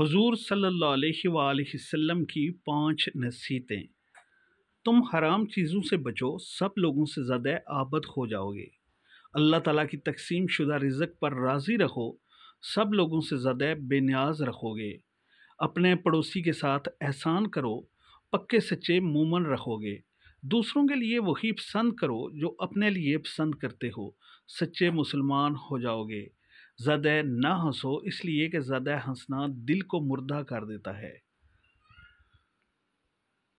हुजूर सल्लल्लाहु अलैहि वसल्लम की पांच नसीहतें तुम हराम चीज़ों से बचो सब लोगों से ज़्यादा आबद हो जाओगे अल्लाह ताला की तकसीम शुदा रिजक पर राज़ी रखो सब लोगों से ज़्यादा बेनियाज रखोगे अपने पड़ोसी के साथ एहसान करो पक्के सच्चे मुमन रखोगे दूसरों के लिए वही पसंद करो जो अपने लिए पसंद करते हो सच्चे मुसलमान हो जाओगे ज़द हंसो इसलिए कि ज़द हंसना दिल को मुर्दा कर देता है